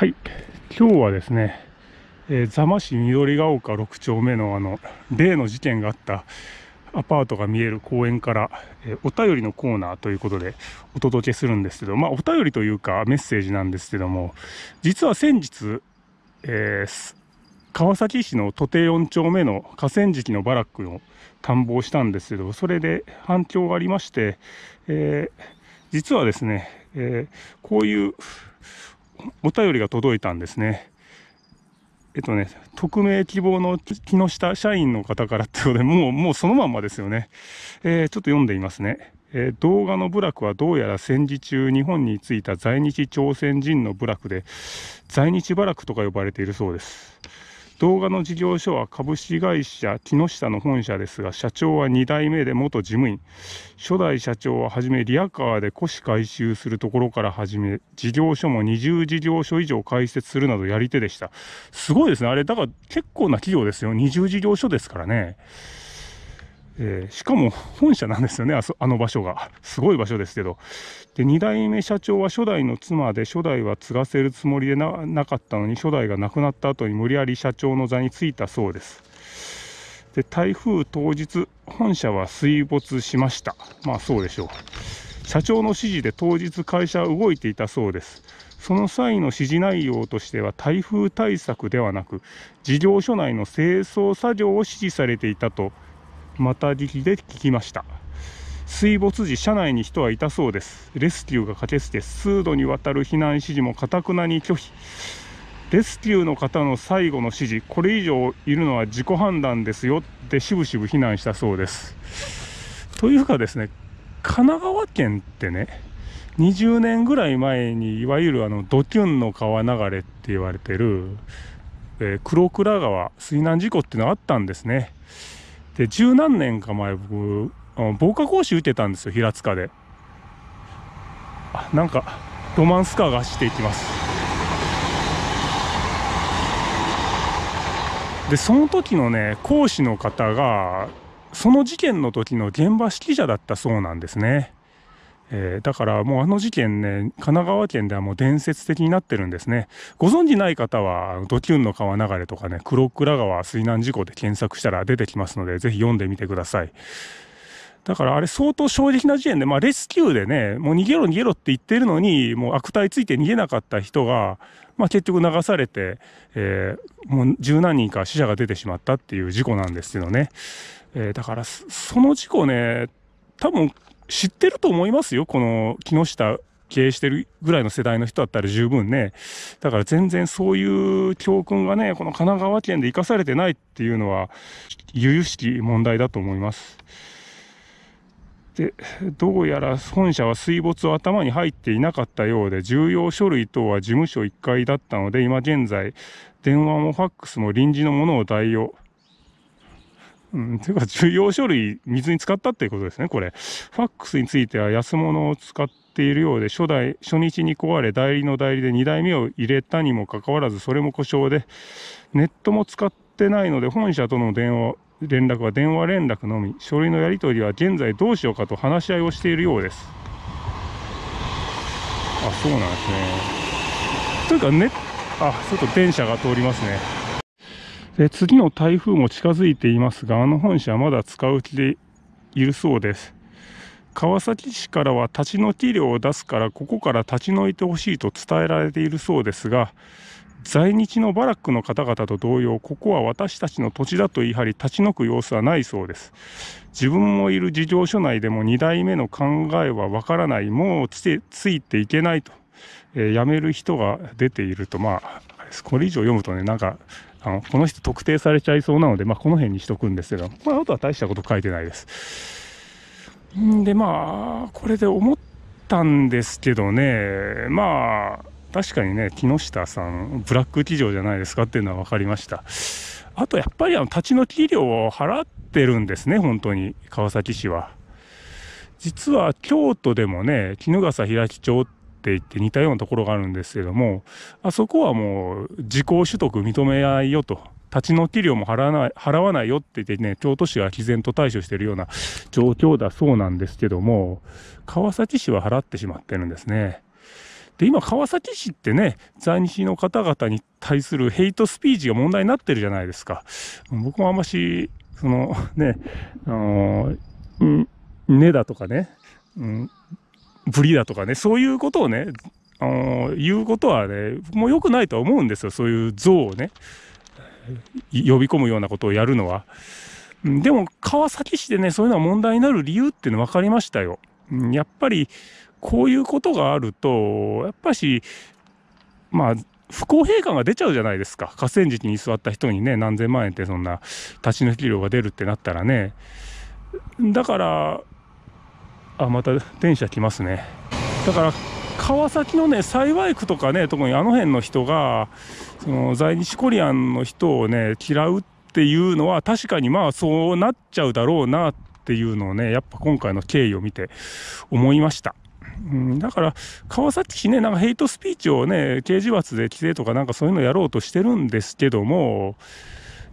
はい、今日はですね、えー、座間市緑ヶ丘6丁目のあの例の事件があったアパートが見える公園から、えー、お便りのコーナーということでお届けするんですけど、まあ、お便りというかメッセージなんですけども実は先日、えー、川崎市の都定4丁目の河川敷のバラックの探訪したんですけどそれで反響がありまして、えー、実はですね、えこういうお便りが届いたんですね。えっとね、匿名希望の木下社員の方からってことで、もう、もうそのまんまですよね。えー、ちょっと読んでみますね。えー、動画の部落はどうやら戦時中日本に着いた在日朝鮮人の部落で在日部落とか呼ばれているそうです動画の事業所は株式会社木下の本社ですが、社長は2代目で元事務員。初代社長ははじめリアカーで古紙回収するところから始め、事業所も20事業所以上開設するなどやり手でした。すごいですね。あれ、だから結構な企業ですよ。20事業所ですからね。えー、しかも本社なんですよねあ、そあの場所が。すごい場所ですけど。で、2代目社長は初代の妻で、初代は継がせるつもりでななかったのに、初代が亡くなった後に無理やり社長の座に就いたそうです。で、台風当日、本社は水没しました。まあそうでしょう。社長の指示で当日会社は動いていたそうです。その際の指示内容としては台風対策ではなく、事業所内の清掃作業を指示されていたとまた聞きで聞きました水没時車内に人はいたそうですレスキューが駆けつけ数度にわたる避難指示もかたくなに拒否レスキューの方の最後の指示これ以上いるのは自己判断ですよってしぶしぶ避難したそうですというかですね神奈川県ってね20年ぐらい前にいわゆるあのドキュンの川流れって言われてる、えー、黒倉川水難事故っていうのがあったんですねで、十何年か前、僕、防火講習受けたんですよ、平塚で。あ、なんか、ロマンスカーが走っていきます。で、その時のね、講師の方が、その事件の時の現場指揮者だったそうなんですね。えー、だからもうあの事件ね、神奈川県ではもう伝説的になってるんですね。ご存じない方は、ドキュンの川流れとかね、黒倉川水難事故で検索したら出てきますので、ぜひ読んでみてください。だからあれ相当衝撃な事件で、まあレスキューでね、もう逃げろ逃げろって言ってるのに、もう悪態ついて逃げなかった人が、まあ結局流されて、えー、もう十何人か死者が出てしまったっていう事故なんですけどね。えー、だからその事故ね、多分知ってると思いますよ、この木下経営してるぐらいの世代の人だったら十分ね。だから全然そういう教訓がね、この神奈川県で生かされてないっていうのは、由々しき問題だと思います。で、どうやら本社は水没を頭に入っていなかったようで、重要書類等は事務所1階だったので、今現在、電話もファックスも臨時のものを代用。うん、というか、重要書類、水に使ったっていうことですね、これ。ファックスについては安物を使っているようで、初代、初日に壊れ、代理の代理で2代目を入れたにもかかわらず、それも故障で、ネットも使ってないので、本社との電話、連絡は電話連絡のみ、書類のやり取りは現在どうしようかと話し合いをしているようです。あ、そうなんですね。というか、ね、あ、ちょっと電車が通りますね。で次の台風も近づいていますがあの本社はまだ使う気でいるそうです川崎市からは立ち退き料を出すからここから立ち退いてほしいと伝えられているそうですが在日のバラックの方々と同様ここは私たちの土地だと言い張り立ち退く様子はないそうです自分もいる事業所内でも2代目の考えはわからないもうつついていけないと、えー、辞める人が出ているとまあこれ以上読むとねなんかあのこの人特定されちゃいそうなので、まあ、この辺にしとくんですけど、まあ、あとは大したこと書いてないです。んでまあこれで思ったんですけどねまあ確かにね木下さんブラック企業じゃないですかっていうのは分かりましたあとやっぱりあの立ち退き料を払ってるんですね本当に川崎市は実は京都でもね衣笠平木町ってっていって似たようなところがあるんですけども、あそこはもう自己取得認め合いよと。立ち退き料も払わない、払わないよって言ってね、京都市は毅然と対処しているような状況だそうなんですけども、川崎市は払ってしまってるんですね。で、今、川崎市ってね、在日の方々に対するヘイトスピーチが問題になってるじゃないですか。僕もあんまし、そのね、あの、ねだとかね、うん、ぶりだとかね、そういうことをね、あの言うことはね、もう良くないとは思うんですよ。そういう像をね、呼び込むようなことをやるのは。でも、川崎市でね、そういうのは問題になる理由っていうの分かりましたよ。やっぱり、こういうことがあると、やっぱし、まあ、不公平感が出ちゃうじゃないですか。河川敷に座った人にね、何千万円ってそんな立ち退き料が出るってなったらね。だから、あまた電車来ますねだから川崎のね幸区とかね特にあの辺の人がその在日コリアンの人をね嫌うっていうのは確かにまあそうなっちゃうだろうなっていうのをねやっぱ今回の経緯を見て思いました。うん、だから川崎市ねなんかヘイトスピーチをね刑事罰で規制とかなんかそういうのやろうとしてるんですけども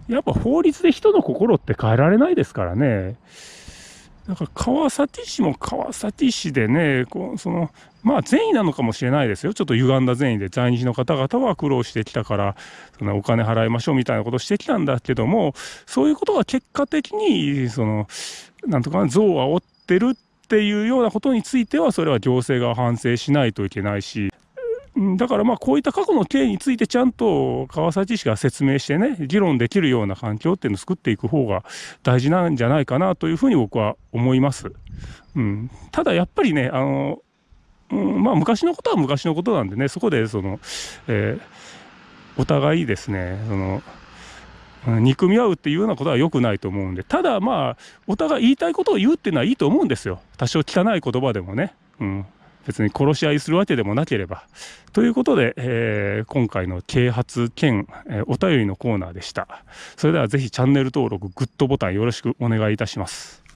やっぱ法律で人の心って変えられないですからねだから川崎市も川崎市でね、こうそのまあ善意なのかもしれないですよ、ちょっと歪んだ善意で、在日の方々は苦労してきたから、そのお金払いましょうみたいなことしてきたんだけども、そういうことが結果的に、そのなんとか憎悪を煽ってるっていうようなことについては、それは行政が反省しないといけないし、だからまあこういった過去の経緯についてちゃんと川崎市が説明してね、議論できるような環境っていうのを作っていく方が大事なんじゃないかなというふうに僕は思います。うん、ただやっぱりね、あの、うん、まあ昔のことは昔のことなんでね、そこでその、えー、お互いですね、その、憎み合うっていうようなことは良くないと思うんで、ただまあ、お互い言いたいことを言うっていうのはいいと思うんですよ。多少汚い言葉でもね。うん。別に殺し合いするわけでもなければ。ということで、えー、今回の啓発兼、えー、お便りのコーナーでした。それではぜひチャンネル登録、グッドボタンよろしくお願いいたします。